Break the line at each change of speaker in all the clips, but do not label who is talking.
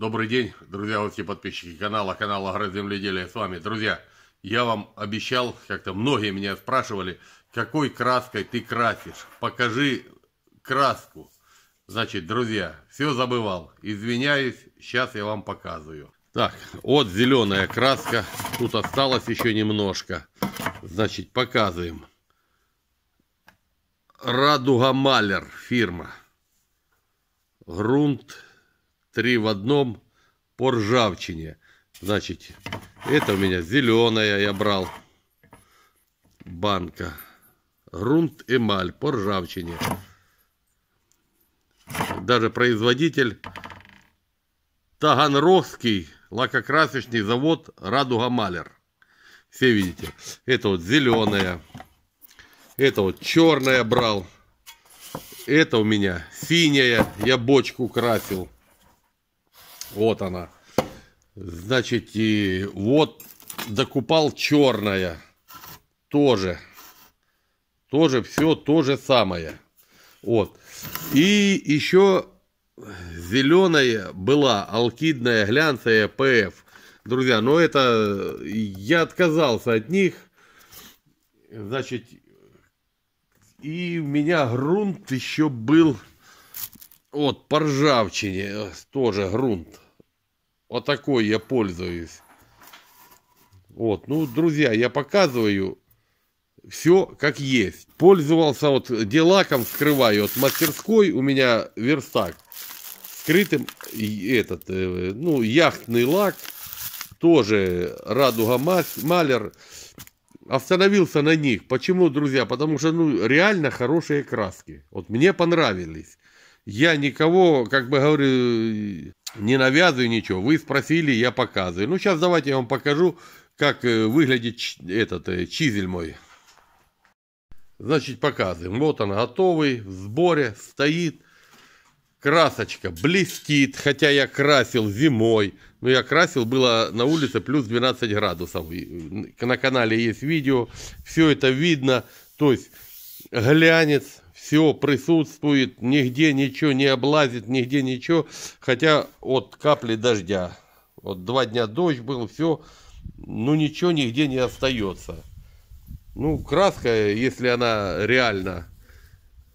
Добрый день, друзья, вот все подписчики канала, канала Агроземледелия с вами. Друзья, я вам обещал, как-то многие меня спрашивали, какой краской ты красишь, покажи краску. Значит, друзья, все забывал, извиняюсь, сейчас я вам показываю. Так, вот зеленая краска, тут осталось еще немножко. Значит, показываем. Радуга Малер фирма. Грунт три в одном по ржавчине. Значит, это у меня зеленая я брал банка. Грунт эмаль по ржавчине. Даже производитель Таганрогский лакокрасочный завод Радуга Малер. Все видите. Это вот зеленая. Это вот черная брал. Это у меня синяя. Я бочку красил. Вот она. Значит, и вот докупал черная. Тоже. Тоже все то же самое. Вот. И еще зеленая была алкидная глянцевая ПФ. Друзья, но ну это я отказался от них. Значит, и у меня грунт еще был вот по ржавчине э, тоже грунт. Вот такой я пользуюсь. Вот, ну, друзья, я показываю все как есть. Пользовался вот делаком, скрываю от мастерской, у меня верстак. Скрытым этот, э, ну, яхтный лак, тоже радуга малер. Остановился на них. Почему, друзья? Потому что, ну, реально хорошие краски. Вот мне понравились. Я никого, как бы говорю, не навязываю ничего. Вы спросили, я показываю. Ну, сейчас давайте я вам покажу, как э, выглядит этот э, чизель мой. Значит, показываем. Вот она готовый, в сборе, стоит. Красочка блестит, хотя я красил зимой. Но я красил, было на улице плюс 12 градусов. На канале есть видео, все это видно. То есть глянец, все присутствует, нигде ничего не облазит, нигде ничего, хотя от капли дождя. Вот два дня дождь был, все, ну ничего нигде не остается. Ну, краска, если она реально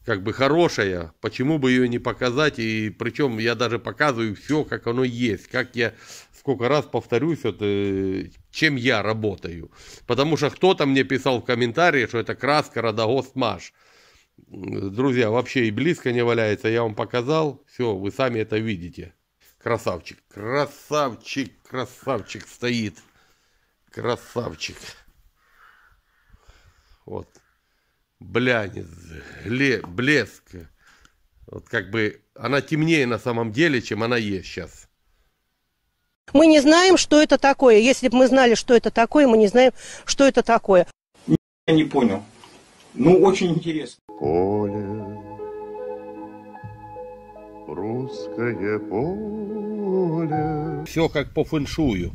как бы хорошая, почему бы ее не показать? И причем я даже показываю все, как оно есть, как я сколько раз повторюсь, вот, э, чем я работаю. Потому что кто-то мне писал в комментарии, что это краска Родогост Маш. Друзья, вообще и близко не валяется. Я вам показал. Все, вы сами это видите. Красавчик, красавчик, красавчик стоит. Красавчик. Вот. Блянец, гле, блеск. Вот как бы она темнее на самом деле, чем она есть сейчас. Мы не знаем, что это такое. Если бы мы знали, что это такое, мы не знаем, что это такое. Я не понял. Ну, очень интересно. Поле, русское поле. Все как по фэншую.